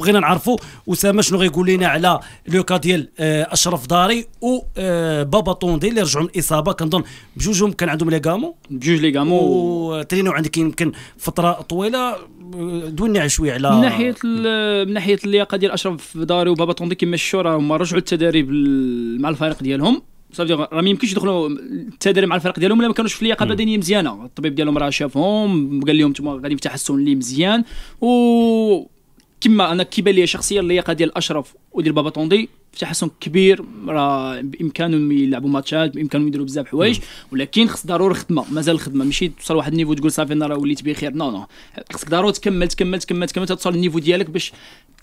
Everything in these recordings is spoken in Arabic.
بغينا نعرفوا اسامه شنو غيقول لنا على لو كا ديال آه، اشرف داري وبابا آه، طوندي اللي رجعوا من الاصابه كنظن بجوجهم كان عندهم ليغامو بجوج ليغامو وترينو عندك يمكن فتره طويله آه، دوينا شويه على من ناحيه من ناحيه اللياقه ديال اشرف داري وبابا طوندي كما الشورى هما رجعوا التدريب مع الفريق ديالهم صافي راه ما يمكنش يدخلوا التدريب مع الفريق ديالهم الا ما كانوش في اللياقه البدنيه مزيانه الطبيب ديالهم راه شافهم قال لهم انتم غادي في تحسن مزيان و كما انا كيبان لي شخصيا اللياقه ديال اشرف وديال بابا طوندي تحسن كبير راه بامكانهم يلعبوا ماتشات بامكانهم يديروا بزاف حوايج ولكن خص ضروري خدمه مازال الخدمه ماشي توصل واحد النيفو تقول صافي انا راه وليت بخير نو نو خصك ضروري تكمل تكمل تكمل تكمل توصل للنيفو ديالك باش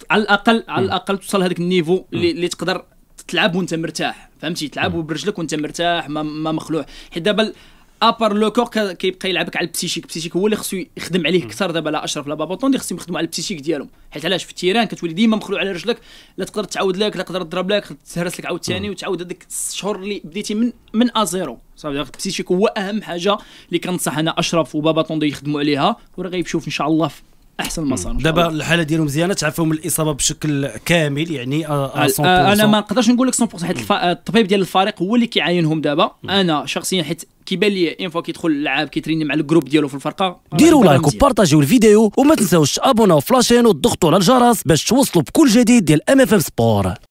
على الاقل على الاقل توصل هذاك النيفو اللي, اللي تقدر تلعب وانت مرتاح فهمتي تلعب برجلك وانت مرتاح ما, ما مخلوع حيت دابا ابار لو كور كيبقى يلعبك على البسيشيك البسيشيك هو اللي خصو يخدم عليه اكثر دابا لا اشرف لا باباطون اللي خصهم يخدموا على البسيشيك ديالهم حيت علاش في التيران كتولي ديما مخلوع على رجلك لا تقدر تعاود لك لا تقدر تضرب لك تهرس لك عاود ثاني وتعاود هذيك الشهور اللي بديتي من من ازيرو صافي البسيشيك هو اهم حاجه اللي كنصح انا اشرف وباباطون يخدموا عليها وراه غيبشوف ان شاء الله في احسن المسار دابا الحاله ديالهم مزيانه تعافوا من الاصابه بشكل كامل يعني آه آه, آه،, آه، انا ما نقدرش نقول لك 100% حيت آه، الطبيب ديال الفريق هو اللي كيعاينهم دابا انا شخصيا حيت كيبان لي اون فوا كيدخل اللعاب كيتريني مع الجروب ديالو في الفرقه ديروا لايك وبارطاجيو الفيديو وما تنساوش تابوناو فلاشين لاشين وتضغطوا على الجرس باش توصلوا بكل جديد ديال ام اف ام سبور